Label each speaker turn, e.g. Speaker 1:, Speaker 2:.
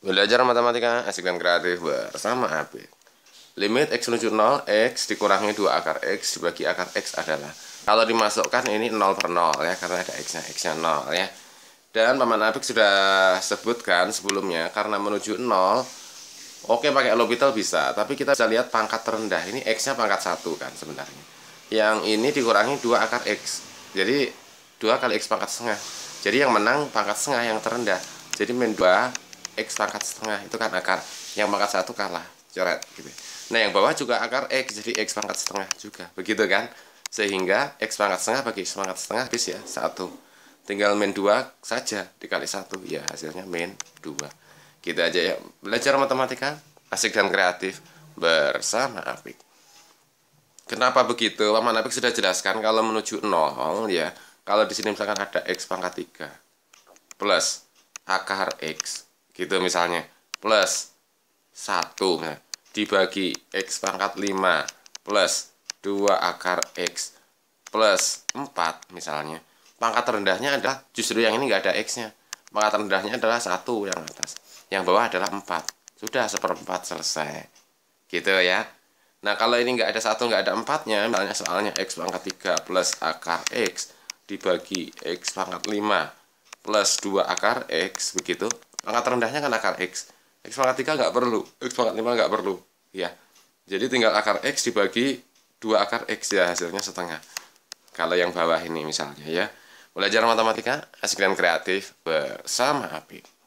Speaker 1: Belajar matematika asik dan kreatif bersama Abid. Limit X menuju 0, X dikurangi 2 akar X dibagi akar X adalah Kalau dimasukkan ini 0 per 0 ya, karena ada X-nya, X-nya 0 ya Dan Paman Abid sudah sebutkan sebelumnya, karena menuju 0 Oke pakai L'Hopital bisa, tapi kita bisa lihat pangkat terendah Ini X-nya pangkat 1 kan sebenarnya Yang ini dikurangi 2 akar X Jadi 2 kali X pangkat setengah Jadi yang menang pangkat setengah yang terendah Jadi min 2 X pangkat setengah itu kan akar yang pangkat satu kalah coret gitu nah yang bawah juga akar X jadi X pangkat setengah juga begitu kan sehingga X pangkat setengah bagi X pangkat setengah habis ya satu tinggal min dua saja dikali satu ya hasilnya min dua. Kita gitu aja ya belajar matematika asik dan kreatif bersama Apik Kenapa begitu? Paman Apik sudah jelaskan kalau menuju nol ya. Kalau di sini misalkan ada x pangkat 3 plus akar x gitu misalnya plus 1 nah, dibagi X pangkat 5 plus 2 akar X plus 4 misalnya pangkat rendahnya adalah justru yang ini enggak ada X-nya pangkat rendahnya adalah satu yang atas yang bawah adalah 4 sudah seperempat selesai gitu ya Nah kalau ini nggak ada satu nggak ada empatnya misalnya soalnya X pangkat 3 plus akar X dibagi X pangkat 5 plus 2 akar X begitu pangkat terendahnya kan akar X X pangkat 3 nggak perlu X pangkat 5 nggak perlu ya jadi tinggal akar X dibagi dua akar X ya hasilnya setengah kalau yang bawah ini misalnya ya belajar matematika asik dan kreatif bersama api.